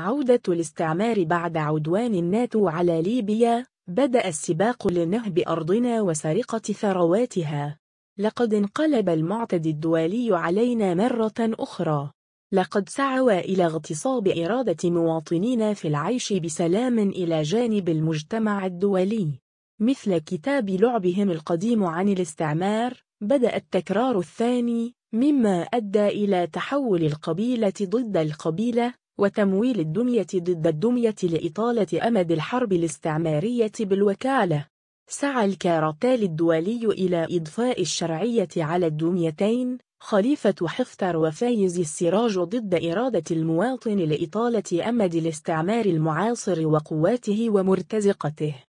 عودة الاستعمار بعد عدوان الناتو على ليبيا بدأ السباق لنهب أرضنا وسرقة ثرواتها لقد انقلب المعتد الدولي علينا مرة أخرى لقد سعوا إلى اغتصاب إرادة مواطنينا في العيش بسلام إلى جانب المجتمع الدولي مثل كتاب لعبهم القديم عن الاستعمار بدأ التكرار الثاني مما أدى إلى تحول القبيلة ضد القبيلة وتمويل الدمية ضد الدمية لإطالة أمد الحرب الاستعمارية بالوكالة سعى الكارتال الدولي إلى إضفاء الشرعية على الدميتين خليفة حفتر وفايز السراج ضد إرادة المواطن لإطالة أمد الاستعمار المعاصر وقواته ومرتزقته